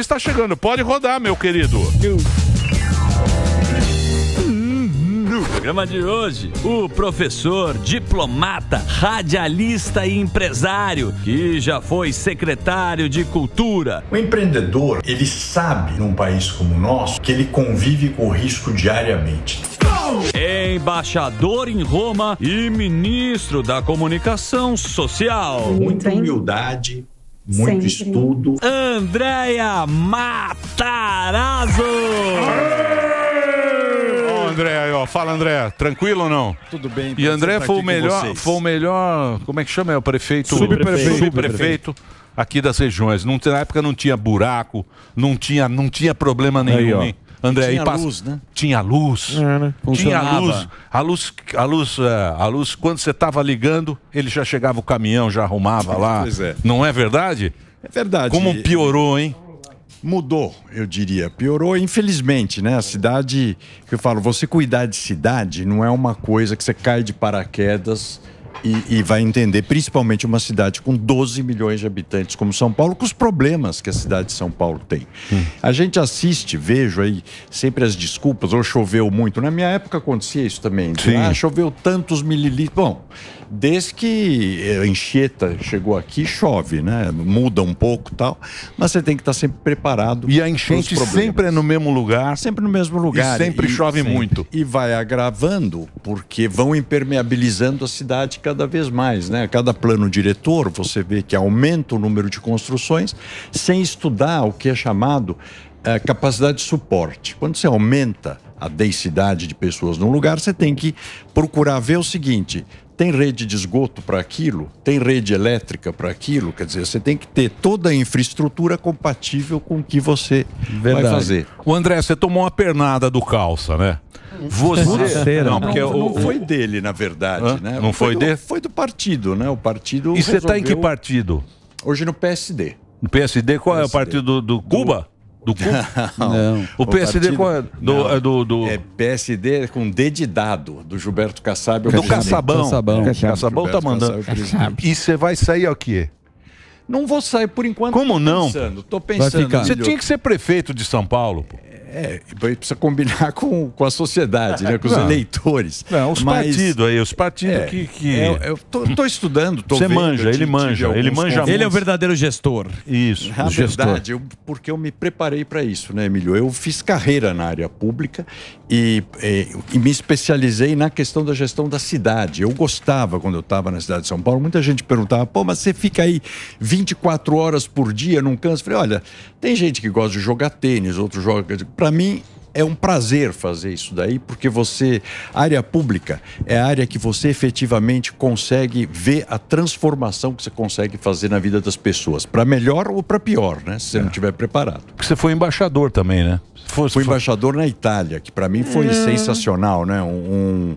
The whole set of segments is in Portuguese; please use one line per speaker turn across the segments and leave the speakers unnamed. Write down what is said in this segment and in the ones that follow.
está chegando. Pode rodar, meu querido. No programa de hoje, o professor, diplomata, radialista e empresário, que já foi secretário de cultura. O empreendedor,
ele sabe, num país como o nosso, que ele convive com o risco diariamente.
Embaixador em Roma e ministro da Comunicação Social. Muita humildade, muito Sempre. estudo. Andréia Matarazzo! Ó, André, ó. Fala, André. Tranquilo ou não? Tudo bem. E André foi o melhor, foi o melhor, como é que chama? É o prefeito, Subprefeito. subprefeito aqui das regiões. Não, na época não tinha buraco, não tinha, não tinha problema nenhum. Aí, André, tinha passa... luz, né? Tinha luz. É, né? Tinha luz. A luz, a luz, é, a luz quando você estava ligando, ele já chegava o caminhão, já arrumava lá. Pois é. Não é verdade? É verdade. Como piorou, hein?
Mudou, eu diria. Piorou, infelizmente, né? A cidade, que eu falo, você cuidar de cidade não é uma coisa que você cai de paraquedas e, e, vai entender, principalmente uma cidade com 12 milhões de habitantes como São Paulo, com os problemas que a cidade de São Paulo tem. Hum. A gente assiste, vejo aí sempre as desculpas, ou choveu muito. Na minha época acontecia isso também. Né? Sim. Ah, choveu tantos mililitros. Bom, Desde que a enxeta chegou aqui, chove, né? Muda um pouco tal, mas você tem que estar sempre
preparado.
E a enchente sempre
é no mesmo lugar? Sempre no mesmo lugar. E sempre e, chove sempre. muito.
E vai agravando, porque vão impermeabilizando a cidade cada vez mais, né? Cada plano diretor, você vê que aumenta o número de construções, sem estudar o que é chamado é, capacidade de suporte. Quando você aumenta a densidade de pessoas num lugar, você tem que procurar ver o seguinte: tem rede de esgoto para aquilo, tem rede elétrica para aquilo, quer dizer, você tem que ter toda a infraestrutura compatível com o que
você Verdade. vai fazer. O André, você tomou uma pernada do calça, né?
Você não, porque não, não foi
dele, na verdade, Hã? né? Não foi, foi dele? Foi do partido, né? O partido. E você está em que partido? Hoje no PSD. No PSD, qual PSD. é o partido do, do Cuba? Do cu? Não. O PSD o é? Do, é do, do, É PSD com D de dado, do Gilberto Kassab. É do Caçabão. É, Caçabão. Caçabão tá mandando. E você vai sair o quê?
Não vou sair por enquanto. Como não? Pensando, tô pensando. Você tinha que
ser prefeito de São Paulo, pô. É, precisa combinar com, com a sociedade, né? com os não, eleitores.
Não, os Mas, partidos aí, os partidos é, que. que... É, eu estou estudando, tô Você vendo, manja, ele manja, ele manja muito. Ele é o
verdadeiro gestor. Isso. Na verdade, eu,
porque eu me preparei para isso, né, Emílio? Eu fiz carreira na área pública e, e, é, e me especializei na questão da gestão da cidade. Eu gostava quando eu estava na cidade de São Paulo, muita gente perguntava, pô, mas você fica aí 24 horas por dia, não cansa? Eu falei, olha, tem gente que gosta de jogar tênis, outro joga para mim é um prazer fazer isso daí, porque você, área pública, é a área que você efetivamente consegue ver a transformação que você consegue fazer na vida das pessoas, para melhor ou para pior, né? Se você é. não estiver preparado. Porque você foi embaixador também, né? Foi, Fui embaixador na Itália, que para mim foi é. sensacional, né? Um,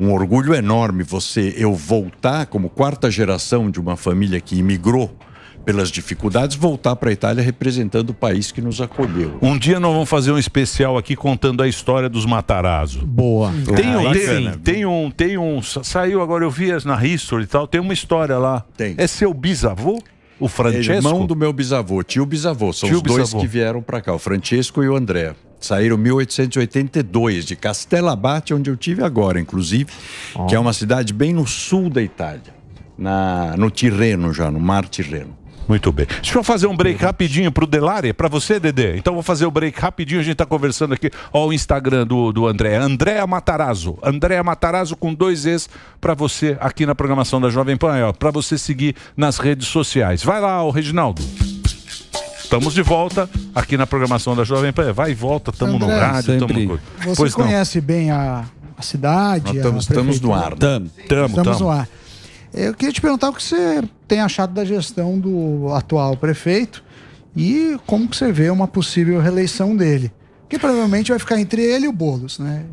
um, um orgulho enorme você eu voltar como quarta geração de uma família que imigrou pelas dificuldades, voltar para a Itália representando o país que
nos acolheu. Um dia nós vamos fazer um especial aqui contando a história dos Matarazzo. Boa. Tem ah, um, tem, tem, um, tem um, saiu agora, eu vi na History e tal, tem uma história lá. Tem. É seu bisavô? O Francesco? É irmão do
meu bisavô, tio bisavô. São tio os dois bisavô. que vieram para cá, o Francesco e o André. Saíram 1882 de Castellabate, onde eu tive agora, inclusive, oh. que é uma cidade bem no sul da Itália, na, no
Tirreno já, no Mar Tirreno. Muito bem. Deixa eu fazer um break rapidinho para o Delari, para você, Dedê. Então vou fazer o break rapidinho, a gente está conversando aqui. Ó, o Instagram do, do André, Andréa Matarazzo. Andréa Matarazzo com dois Es para você aqui na programação da Jovem Pan, para você seguir nas redes sociais. Vai lá, o Reginaldo. Estamos de volta aqui na programação da Jovem Pan. Vai e volta, estamos no rádio, no... Você pois conhece não. bem a, a cidade? estamos, no ar. Né? tamo, estamos tamo. no ar. Eu queria te perguntar o que você tem achado da gestão do atual prefeito e como que você vê uma possível reeleição dele. Que provavelmente vai ficar entre ele e o Boulos, né?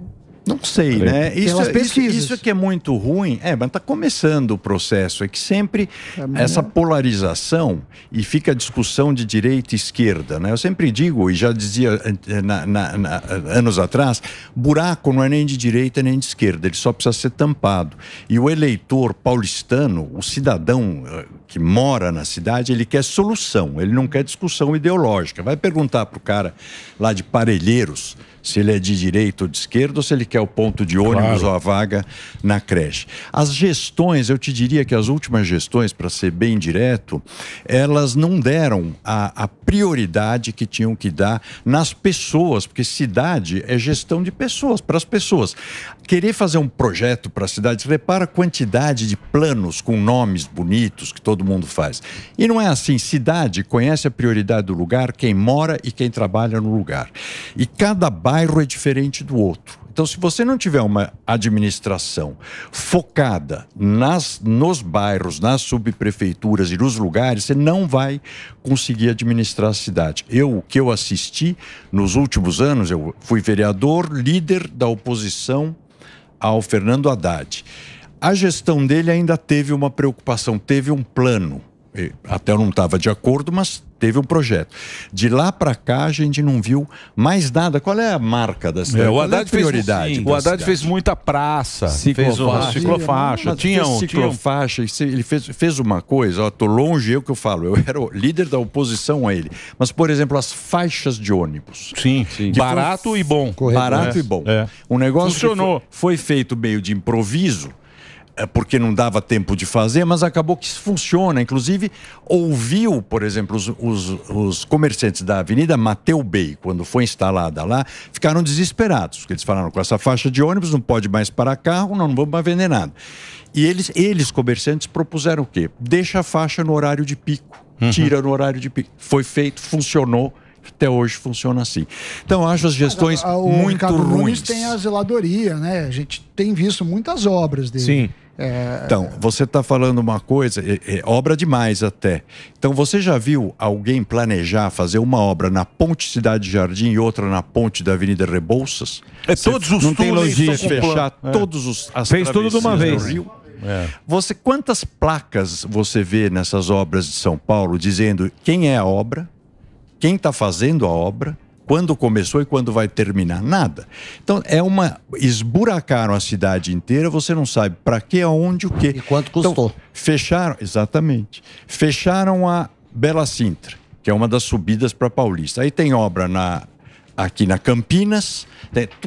Não sei,
né? Isso, isso, isso que é muito ruim. É, mas está começando o processo. É que sempre é, essa é. polarização e fica a discussão de direita e esquerda, né? Eu sempre digo, e já dizia eh, na, na, na, anos atrás, buraco não é nem de direita nem de esquerda, ele só precisa ser tampado. E o eleitor paulistano, o cidadão eh, que mora na cidade, ele quer solução, ele não quer discussão ideológica. Vai perguntar para o cara lá de Parelheiros se ele é de direita ou de esquerda, ou se ele quer o ponto de ônibus claro. ou a vaga na creche. As gestões, eu te diria que as últimas gestões, para ser bem direto, elas não deram a, a, prioridade que tinham que dar nas pessoas, porque cidade é gestão de pessoas, para as pessoas. Querer fazer um projeto para a cidade, repara a quantidade de planos com nomes bonitos que todo mundo faz. E não é assim, cidade conhece a prioridade do lugar, quem mora e quem trabalha no lugar. E cada bairro bairro é diferente do outro. Então, se você não tiver uma administração focada nas, nos bairros, nas subprefeituras e nos lugares, você não vai conseguir administrar a cidade. Eu, o que eu assisti nos últimos anos, eu fui vereador, líder da oposição ao Fernando Haddad. A gestão dele ainda teve uma preocupação, teve um plano até eu não estava de acordo, mas teve um projeto. De lá para cá a gente não viu mais nada. Qual é a marca da cidade? É, o é Haddad é prioridade fez, o Haddad cidade? fez
muita praça, ciclofaixa, fez uma ciclofaixa, tinha um ciclofaixa,
ele fez, fez uma coisa, Estou longe eu é que eu falo, eu era o líder da oposição a ele. Mas por exemplo, as faixas de ônibus. Sim, sim. Barato foi,
e bom. Correto. Barato é, e bom. É. Um negócio Funcionou.
Foi, foi feito meio de improviso, é porque não dava tempo de fazer, mas acabou que funciona. Inclusive, ouviu, por exemplo, os, os, os comerciantes da Avenida Mateu Bey, quando foi instalada lá, ficaram desesperados, porque eles falaram com essa faixa de ônibus não pode mais parar carro, não, não vamos mais vender nada. E eles, eles, comerciantes, propuseram o quê? Deixa a faixa no horário de pico, uhum. tira no horário de pico. Foi feito, funcionou até hoje funciona assim. Então, acho as gestões a, a, ah, muito ruins. Nunes tem
a zeladoria, né? A gente tem visto muitas obras dele. Sim. É... Então,
é. você está falando uma coisa, é, é, obra demais até. Então, você já viu alguém planejar fazer uma obra na Ponte Cidade Jardim e outra na Ponte da Avenida Rebouças?
É, todos os túneis tem logística. fechar é. todos os as Fez tudo de uma vez. Rio.
É. Você quantas placas você vê nessas obras de São Paulo dizendo quem é a obra, quem está fazendo a obra, quando começou e quando vai terminar, nada. Então é uma esburacaram a cidade inteira, você não sabe para que, aonde, o quê. E quanto custou? Então, fecharam, exatamente. Fecharam a Bela Sintra, que é uma das subidas para Paulista. Aí tem obra na aqui na Campinas,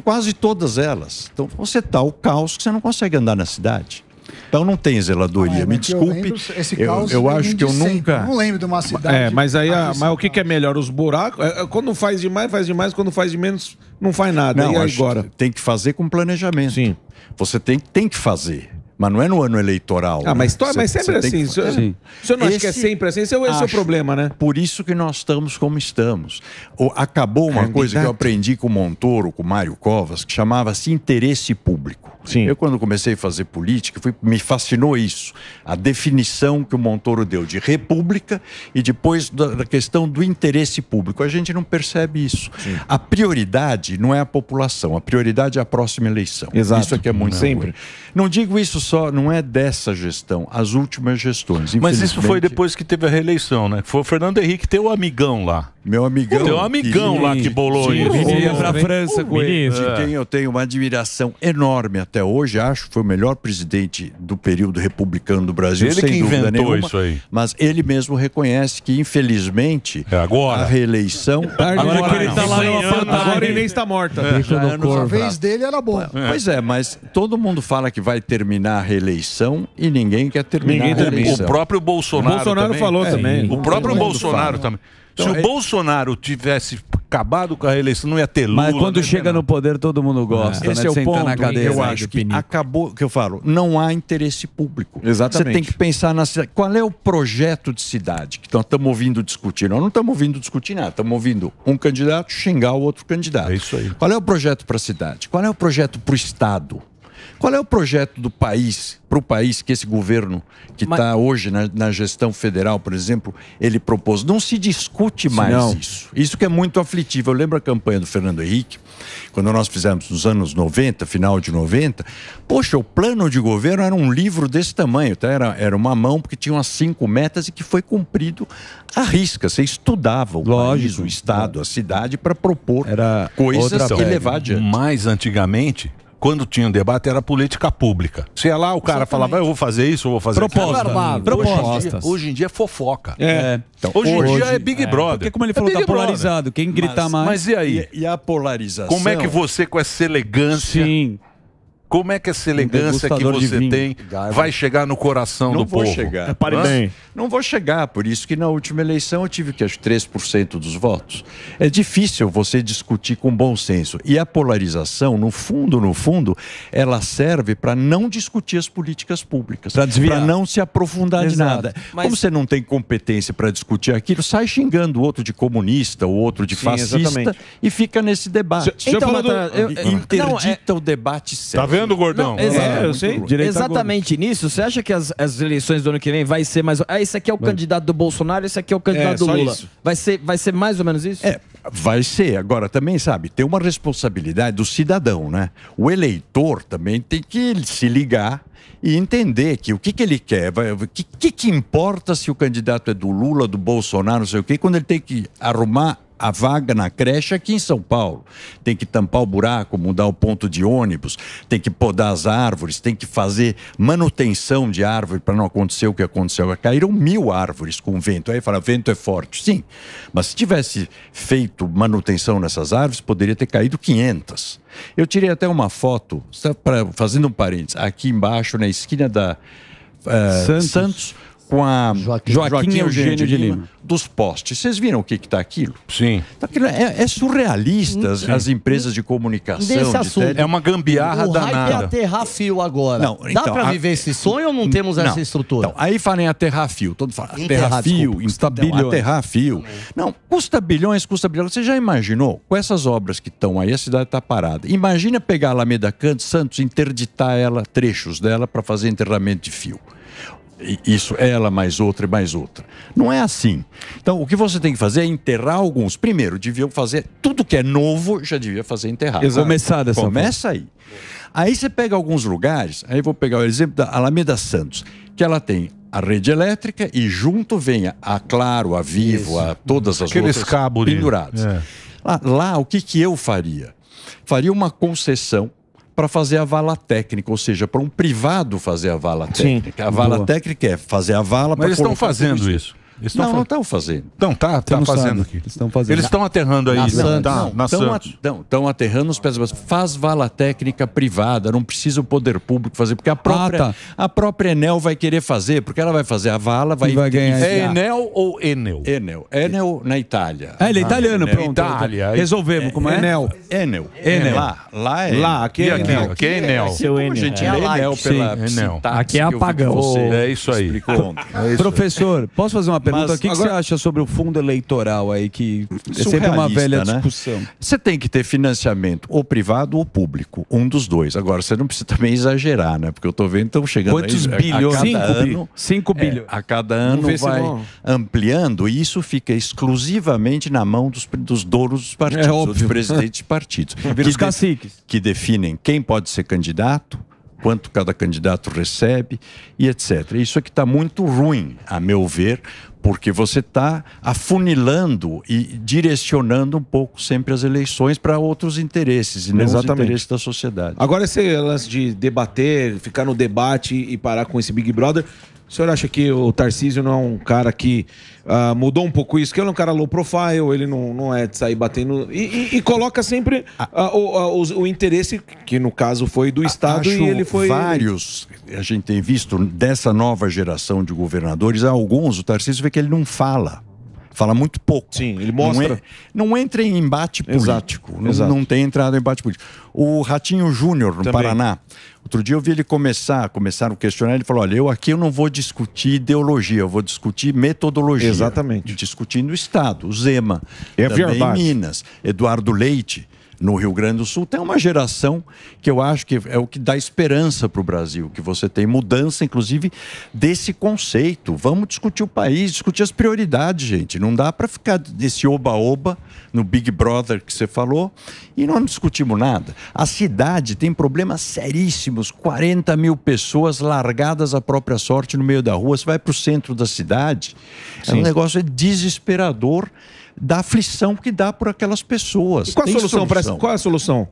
quase todas elas. Então você tá o caos que você não consegue andar na cidade. Então não tem zeladoria. Ah, é, me desculpe. Eu, lembro, eu, eu acho que eu nunca. Não lembro de uma é, cidade. É,
mas aí a, mas o que, que, é melhor? Os buracos? É, quando faz demais, faz demais. Quando faz de menos, não faz nada. Não, e agora? Tem que fazer com planejamento.
Sim. Você tem, tem que fazer. Mas não é no ano eleitoral. Ah, mas, né? cê, mas sempre assim. Que... Senhor, é- Sim. O senhor não esse, acha que é sempre assim? Esse é, esse é o problema, né? Por isso que nós estamos como estamos. O, acabou uma coisa que eu aprendi com o Montoro, com o Mário Covas, que chamava-se interesse público. Sim. Eu, quando comecei a fazer política, fui, me fascinou isso. A definição que o Montoro deu de república e depois da, da questão do interesse público. A gente não percebe isso. Sim. A prioridade não é a população, a prioridade é a próxima eleição. Exato. Isso é que é muito. Sempre. Não digo isso só, não é dessa gestão, as últimas gestões. Mas isso foi
depois que teve a reeleição, né? Foi o Fernando Henrique, teu
amigão lá. Meu amigão. Teu amigão que, lá que bolou isso. Ele ia pra França com ele. De é. quem eu tenho uma admiração enorme até hoje. Acho que foi o melhor presidente do período republicano do Brasil, ele sem que dúvida inventou nenhuma. Isso aí. Mas ele mesmo reconhece que, infelizmente, é agora. a reeleição. Agora, agora que ele está lá numa fantasma.
está morta. É. A é, vez dele era boa.
É. Pois é, mas todo mundo fala que vai terminar a reeleição e ninguém quer terminar ninguém termina. a reeleição. O próprio Bolsonaro. O Bolsonaro também. falou é, também. O próprio Bolsonaro também.
Então, Se é... o Bolsonaro tivesse acabado com a reeleição, não ia ter Lula. Mas quando né, chega no
poder, todo mundo é. gosta. É. Esse é o ponto, na cadeia, eu né, acho que pinico. acabou, que eu falo, não há interesse público. Exatamente. Você tem que pensar na cidade. Qual é o projeto de cidade que nós estamos ouvindo discutir? Nós não estamos ouvindo discutir nada, estamos ouvindo um candidato xingar o outro candidato. É isso aí. Qual é o projeto para a cidade? Qual é o projeto para o Estado? Qual é o projeto do país, para o país que esse governo que está Mas... Tá hoje na, na, gestão federal, por exemplo, ele propôs? Não se discute mais isso. Isso que é muito aflitivo. Eu lembro a campanha do Fernando Henrique, quando nós fizemos nos anos 90, final de 90. Poxa, o plano de governo era um livro desse tamanho, tá? era, era uma mão, porque tinha umas cinco metas e que foi cumprido à risca. Você estudava o Lógico. país, o estado, a cidade para propor era coisas outra... e levar
adiante. Mais antigamente, quando tinha um debate, era política pública. Se ia lá, o cara Exatamente. falava, eu vou fazer isso, eu vou fazer Proposta. aquilo. Claro, Hoje, hoje em dia é fofoca. É. é. Então, hoje, hoje, em dia é Big é. Brother. Porque como ele é falou, é tá polarizado. Brother. Quem gritar mas, mais... Mas e aí?
E, e, a polarização... Como é que
você, com essa elegância... Sim. Como é que essa elegância que você tem vai chegar no coração não do povo? Não vou chegar. É,
não vou chegar, por isso que na última eleição eu tive que por 3% dos votos. É difícil você discutir com bom senso. E a polarização, no fundo, no fundo, ela serve para não discutir as políticas públicas, para não se aprofundar Exato. de nada. Mas... Como você não tem competência para discutir aquilo, sai xingando o outro de comunista, o outro de Sim, fascista exatamente. e fica nesse debate. Se, se então, eu falando... eu, eu, interdita não, é... o debate certo. Tá vendo? do Gordão. Não, exa é, eu sei. Exatamente nisso, você acha que as, as, eleições do ano que vem vai ser mais. Ah, esse aqui é o candidato do Bolsonaro, esse aqui é o candidato é, do Lula. Vai ser, vai ser mais ou menos isso? É, vai ser. Agora, também, sabe, tem uma responsabilidade do cidadão, né? O eleitor também tem que se ligar e entender que o que, que ele quer, o que, que, que importa se o candidato é do Lula, do Bolsonaro, não sei o quê, quando ele tem que arrumar a vaga na creche aqui em São Paulo. Tem que tampar o buraco, mudar o ponto de ônibus, tem que podar as árvores, tem que fazer manutenção de árvore para não acontecer o que aconteceu. Caíram mil árvores com vento. Aí fala, vento é forte. Sim, mas se tivesse feito manutenção nessas árvores, poderia ter caído 500. Eu tirei até uma foto, pra, fazendo um parênteses, aqui embaixo, na esquina da uh, Santos, Santos com a Joaquim, Joaquim, Joaquim Eugênio, Eugênio de, Lima, Lima, dos postes. Vocês viram o que está aquilo? Sim. Tá aquilo é, é surrealista Sim. as empresas de comunicação. assunto, de é uma gambiarra o danada. O hype é aterrar fio agora. Não, Dá então, para viver esse sonho ou não temos não. essa estrutura? Então, aí falem aterrar fio. Todo fala aterrar fio, custa então, bilhões. Aterrar fio. Não, custa bilhões, custa bilhões. Você já imaginou? Com essas obras que estão aí, a cidade está parada. Imagina pegar a Alameda Cantos, Santos, interditar ela, trechos dela, para fazer enterramento de fio isso, ela mais outra e mais outra. Não é assim. Então, o que você tem que fazer é enterrar alguns. Primeiro, deviam fazer tudo que é novo, já devia fazer enterrar. Exato. Começar dessa Começa forma. aí. Aí você pega alguns lugares, aí vou pegar o exemplo da Alameda Santos, que ela tem a rede elétrica e junto vem a Claro, a Vivo, isso. a todas as Aqueles outras penduradas. pendurados. É. Lá, lá, o que, que eu faria? Faria uma concessão para fazer a vala técnica, ou seja, para um privado fazer a vala técnica. Sim, a vala boa. técnica é fazer a vala para. Mas eles estão fazendo isso. isso. Eles não, não estão fazendo.
Então, tá, tá fazendo aqui. Estão fazendo. Eles estão aterrando aí, na Santos. Tá?
não, A, estão aterrando os pessoas. Faz vala técnica privada, não precisa o poder público fazer, porque a ah, própria, ah, tá. a própria Enel vai querer fazer, porque ela vai fazer a vala, vai, vai ganhar. É Enel ou Enel? Enel. Enel na Itália. Ah, ele é italiano, ah, pronto. Itália. Resolvemos, como é? Enel. Enel.
Enel. Lá, lá é. Lá, aqui é Enel. Aqui é Enel. Seu Enel. Gente, é Enel é pela Aqui é apagão. É isso aí.
Professor, posso fazer uma pergunta. Mas o que, agora... que, você acha sobre o fundo eleitoral aí, que é sempre uma velha né? discussão? Você tem que ter financiamento, ou privado ou público, um dos dois. Agora, você não precisa também exagerar, né? Porque eu estou vendo, estão chegando Quantos aí, é, bilhões? A cada cinco, ano, cinco bilhões. É, a cada ano vai ampliando e isso fica exclusivamente na mão dos, dos donos dos partidos, é ou dos presidentes de partidos. que, caciques. De, que definem quem pode ser candidato, quanto cada candidato recebe e etc. Isso aqui é está muito ruim, a meu ver, porque você está afunilando e direcionando um pouco sempre as eleições para outros interesses e não Exatamente. os interesses da sociedade. Agora
esse lance de debater, ficar no debate e parar com esse Big Brother, o senhor acha que o Tarcísio não é um cara que uh, mudou um pouco isso? Que ele é um cara low profile, ele não, não é de sair batendo. E, e, e coloca sempre uh, o, o, o, interesse, que no caso foi do Estado, Acho e ele foi.
Vários, a gente tem visto dessa nova geração de governadores, alguns, o Tarcísio vê que ele não fala. Fala muito pouco. Sim, ele mostra. Não, não entra em embate político. Exato. Não, não tem entrado em embate político. O Ratinho Júnior, no Também. Paraná, outro dia eu vi ele começar, começaram a questionar, ele falou: olha, eu aqui eu não vou discutir ideologia, eu vou discutir metodologia. Exatamente. Discutindo o Estado, o Zema, é também verdade. Minas, Eduardo Leite no Rio Grande do Sul, tem uma geração que eu acho que é o que dá esperança para o Brasil, que você tem mudança, inclusive, desse conceito. Vamos discutir o país, discutir as prioridades, gente. Não dá para ficar nesse oba-oba, no Big Brother que você falou, e não discutimos nada. A cidade tem problemas seríssimos, 40 mil pessoas largadas à própria sorte no meio da rua. Você vai para o centro da cidade, Sim. é um negócio desesperador da aflição que dá por aquelas
pessoas. E qual a solução? Qual é a solução?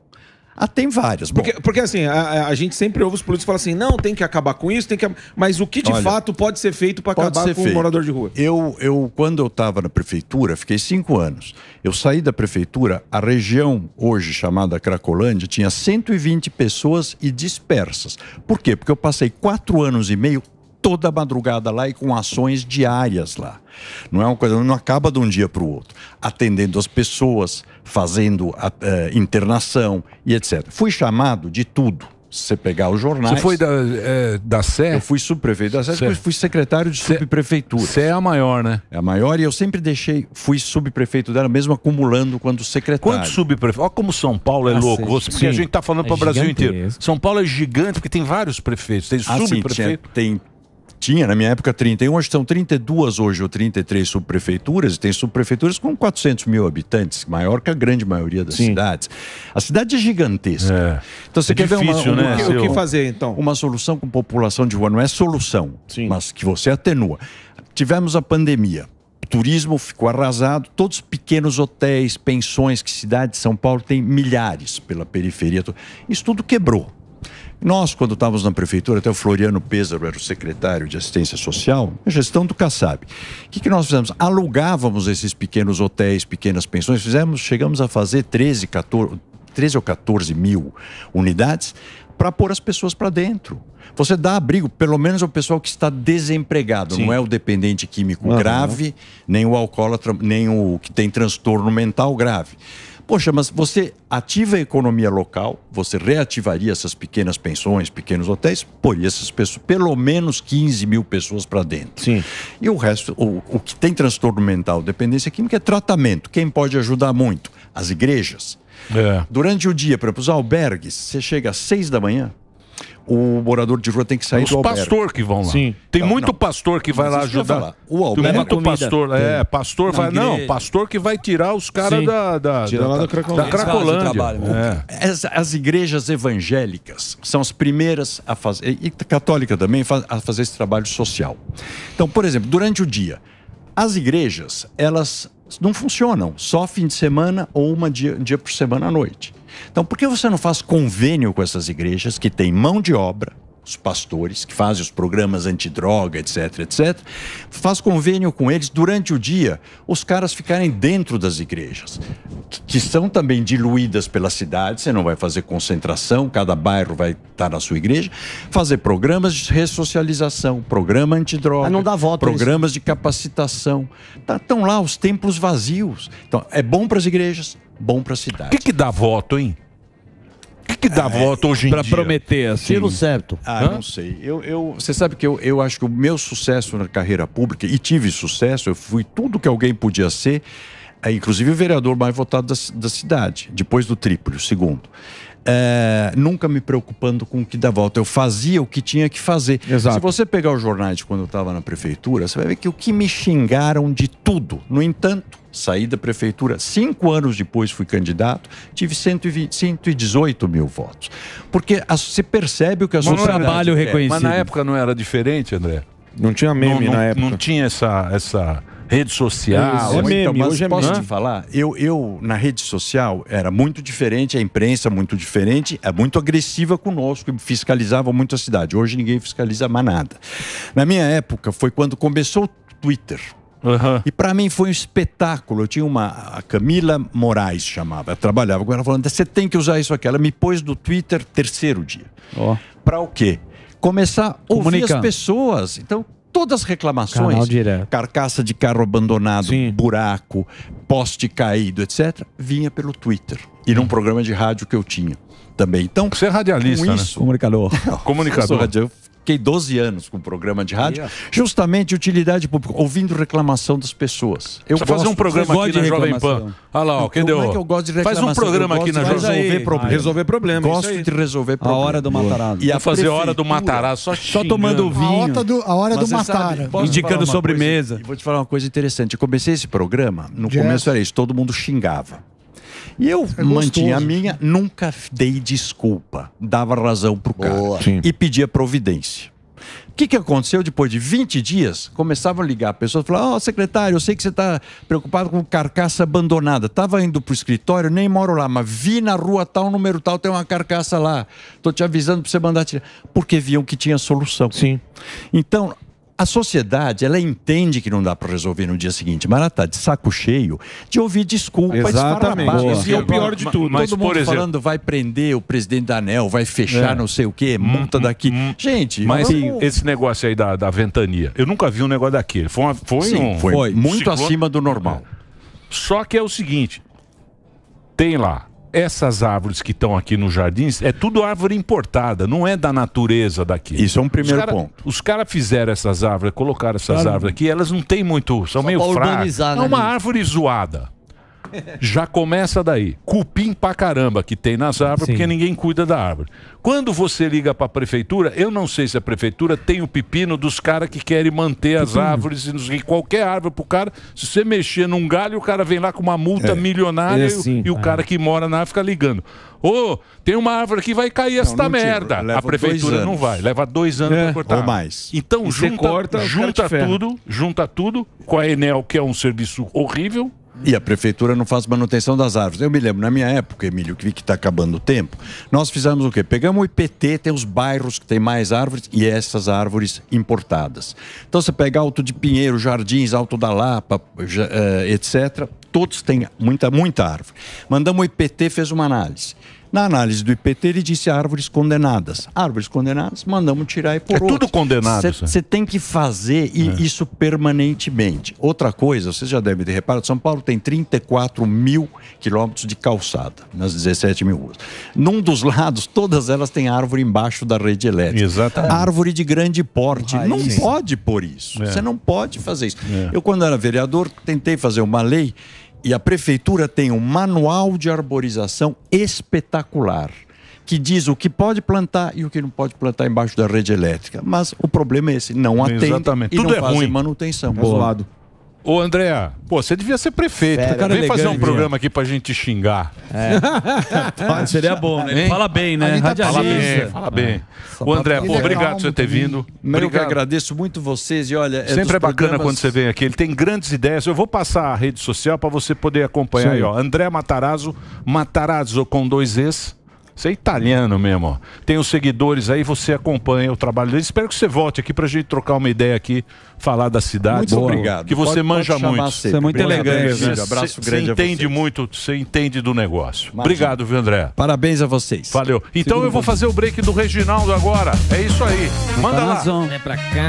Ah,
tem várias.
Porque, porque assim, a, a, gente sempre ouve os políticos falar assim, não, tem que acabar com isso, tem que... Mas o que de Olha, fato pode ser feito para acabar com o um morador
de rua? Eu, eu quando eu estava na prefeitura, fiquei cinco anos. Eu saí da prefeitura, a região hoje chamada Cracolândia tinha 120 pessoas e dispersas. Por quê? Porque eu passei quatro anos e meio toda madrugada lá e com ações diárias lá. Não é uma coisa, não acaba de um dia para o outro. Atendendo as pessoas, fazendo a, eh, internação e etc. Fui chamado de tudo. Se você pegar os jornais. Você foi da,
é, da Sé? Eu fui subprefeito da Sé, depois
fui secretário de subprefeitura. Sé é a maior, né? É a maior e eu sempre deixei, fui subprefeito dela, mesmo acumulando quando secretário. Quantos
subprefeitos? Olha como São Paulo é ah, louco, você, porque a gente está falando é para o Brasil inteiro.
São Paulo é gigante porque tem vários prefeitos, tem ah, subprefeito. Sim, tinha, tem tinha, na minha época, 31, hoje são 32 hoje ou 33 subprefeituras, e tem subprefeituras com 400 mil habitantes, maior que a grande maioria das Sim. cidades. A cidade é gigantesca. É. Então você é quer difícil, ver uma, uma, né? uma, o que fazer então? Uma solução com população de rua, não é solução, Sim. mas que você atenua. Tivemos a pandemia. turismo ficou arrasado, todos os pequenos hotéis, pensões, que cidade de São Paulo tem milhares pela periferia. Isso tudo quebrou. Nós, quando estávamos na prefeitura, até o Floriano Pêsaro era o secretário de assistência social, gestão do Kassab. O que, que nós fizemos? Alugávamos esses pequenos hotéis, pequenas pensões, fizemos, chegamos a fazer 13, 14, 13 ou 14 mil unidades para pôr as pessoas para dentro. Você dá abrigo, pelo menos ao pessoal que está desempregado, Sim. não é o dependente químico grave, nem o alcoólatra, nem o que tem transtorno mental grave. Poxa, mas você ativa a economia local, você reativaria essas pequenas pensões, pequenos hotéis, põe essas pessoas, pelo menos 15 mil pessoas para dentro. Sim. E o resto, o, o que tem transtorno mental, dependência química, é tratamento. Quem pode ajudar muito? As igrejas. É. Durante o dia, para os albergues, você chega às seis da manhã, o morador de rua tem que sair Os do Os pastor que vão lá. Sim. Tem não, muito não. pastor que vai lá ajudar. O tem muito pastor, é, tem. é, pastor não, vai, não, pastor
que vai tirar os caras da da, Tira da, da, Cracolândia. Da Cracolândia. Trabalho, né?
é. as, as, igrejas evangélicas são as primeiras a fazer e católica também a fazer esse trabalho social. Então, por exemplo, durante o dia, as igrejas, elas não funcionam, só fim de semana ou uma dia, um dia por semana à noite. Então, por que você não faz convênio com essas igrejas que têm mão de obra, os pastores que fazem os programas antidroga, etc, etc, faz convênio com eles durante o dia, os caras ficarem dentro das igrejas, que, são também diluídas pela cidade, você não vai fazer concentração, cada bairro vai estar tá na sua igreja, fazer programas de ressocialização, programa antidroga, não dá voto é programas isso. de capacitação. Estão tá, lá os templos vazios. Então, é bom para as igrejas, bom para a cidade. O que,
que dá voto, hein? O que, que dá é, voto hoje em dia? Para prometer, assim. Tiro certo. Ah, Hã? não sei.
Eu, eu, você sabe que eu, eu acho que o meu sucesso na carreira pública, e tive sucesso, eu fui tudo que alguém podia ser, é, inclusive o vereador mais votado da, da cidade, depois do triplo, segundo é, nunca me preocupando com o que dá volta. Eu fazia o que tinha que fazer. Exato. Se você pegar os jornais de quando eu estava na prefeitura, você vai ver que o que me xingaram de tudo. No entanto, saí da prefeitura, cinco anos depois fui candidato, tive 120, 118 mil votos. Porque a, se percebe o que a sociedade... trabalho é, reconhecido. Mas na época
não era diferente, André? Não tinha meme não, não, na época. Não tinha essa... essa rede social. É, é então, mas hoje é posso te falar? Eu, eu, na rede
social, era muito diferente, a imprensa muito diferente, é muito agressiva conosco, fiscalizava muito a cidade. Hoje ninguém fiscaliza mais nada. Na minha época, foi quando começou o Twitter. Uhum. E para mim foi um espetáculo. Eu tinha uma. A Camila Moraes chamava, eu trabalhava com ela, falando: você tem que usar isso aqui. Ela me pôs do Twitter terceiro dia. Oh. Para o quê? Começar a ouvir as pessoas. Então, todas as reclamações. Carcaça de carro abandonado, Sim. buraco, poste caído, etc. Vinha pelo Twitter. E num programa de rádio que eu tinha também. Então, Você é radialista, com né? isso, né? Comunicador. Comunicador. Eu fiquei 12 anos com um programa de rádio, yeah. justamente utilidade pública, ouvindo reclamação das pessoas. Eu Precisa fazer um programa aqui na Jovem Pan. Olha lá, ó, quem deu? É gosto de reclamação? Faz um programa aqui na Jovem Pan. Resolver, resolver problema. É gosto de
resolver problemas. A hora do Matarazzo. E a fazer hora do Matarazzo, só, só tomando vinho. A,
do, a hora Mas do matará. Indicando
sobremesa.
Coisa, vou te falar uma coisa interessante. Eu comecei esse programa, no começo era isso, todo mundo xingava. E eu é mantinha a minha, nunca dei desculpa, dava razão pro cara e pedia providência. O que, que aconteceu depois de 20 dias? Começavam a ligar pessoas e falavam: Ó, oh, secretário, eu sei que você está preocupado com carcaça abandonada. Estava indo para o escritório, nem moro lá, mas vi na rua tal, número tal, tem uma carcaça lá. Estou te avisando para você mandar tirar. Porque viam que tinha solução. Sim. Então, a sociedade, ela entende que não dá para resolver no dia seguinte, mas ela está de saco cheio de ouvir desculpas Exatamente. E é o pior de tudo. Mas, Todo mundo exemplo, falando
vai prender o presidente da ANEL, vai fechar é. não sei o quê, monta hum, hum, daqui. Hum, Gente... Mas esse negócio aí da, da ventania, eu nunca vi um negócio daquele. Foi, uma, foi, Sim, um, foi, foi muito ciclo... acima do normal. Só que é o seguinte, tem lá essas árvores que estão aqui nos jardins, é tudo árvore importada, não é da natureza daqui. Isso é um primeiro os cara, ponto. Os caras fizeram essas árvores, colocaram essas claro. árvores aqui, elas não têm muito, são Só meio fracas. É né, uma árvore zoada. Já começa daí. Cupim pra caramba que tem nas árvores, Sim. porque ninguém cuida da árvore. Quando você liga para a prefeitura, eu não sei se a prefeitura tem o pepino dos caras que querem manter as árvores e qualquer árvore pro cara. Se você mexer num galho, o cara vem lá com uma multa é. milionária é assim, e, o, e o cara é. que mora na África ligando. Ô, oh, tem uma árvore que vai cair não, esta não merda. a prefeitura não vai. Leva dois anos é. para cortar. Ou mais. Então, e junta, corta, junta tudo, junta tudo com a Enel, que é um serviço horrível, e a prefeitura não faz manutenção das árvores. Eu
me lembro, na minha época, Emílio, que vi que está acabando o tempo, nós fizemos o quê? Pegamos o IPT, tem os bairros que tem mais árvores e essas árvores importadas. Então você pega Alto de Pinheiro, Jardins, Alto da Lapa, eh, etc. Todos têm muita, muita árvore. Mandamos o IPT, fez uma análise. Na análise do IPT, ele disse árvores condenadas. Árvores condenadas, mandamos tirar e por É outro. tudo condenado. Você é. tem que fazer é. isso permanentemente. Outra coisa, vocês já devem ter reparado, São Paulo tem 34 mil quilômetros de calçada, nas 17 mil ruas. Num dos lados, todas elas têm árvore embaixo da rede elétrica. Exatamente. Árvore de grande porte. Raiz. Não pode por isso. É. Você é. não pode fazer isso. É. Eu, quando era vereador, tentei fazer uma lei e a prefeitura tem um manual de arborização espetacular que diz o que pode plantar e o que não pode plantar embaixo da rede elétrica. Mas o problema é esse, não atende Exatamente. e Tudo não é ruim. manutenção. Boa. Tá
Boa. Ô, André, pô, você devia ser prefeito. Fera, cara Vem elegante, fazer um programa aqui pra gente xingar. É. seria bom, né? Hein? Fala bem, né? Tá fala bem, fala bem. É. Ô, André, pô, obrigado por você ter vindo. Obrigado. que
agradeço muito vocês e olha... É Sempre é bacana programas... quando você
vem aqui. Ele tem grandes ideias. Eu vou passar a rede social pra você poder acompanhar Sim. aí, ó. André Matarazzo, Matarazzo com dois Es você é italiano mesmo. Tem os seguidores aí, você acompanha o trabalho deles. Espero que você volte aqui pra gente trocar uma ideia aqui, falar da cidade. Muito Boa. obrigado. Que você pode, manja pode muito. Você é muito obrigado, elegante. Né? Abraço cê, grande. Você entende muito, você entende do negócio. Imagina. Obrigado, viu, André? Parabéns a vocês. Valeu. Então Segundo eu vou fazer o break do Reginaldo agora. É isso aí. Manda tá lá. É pra cá.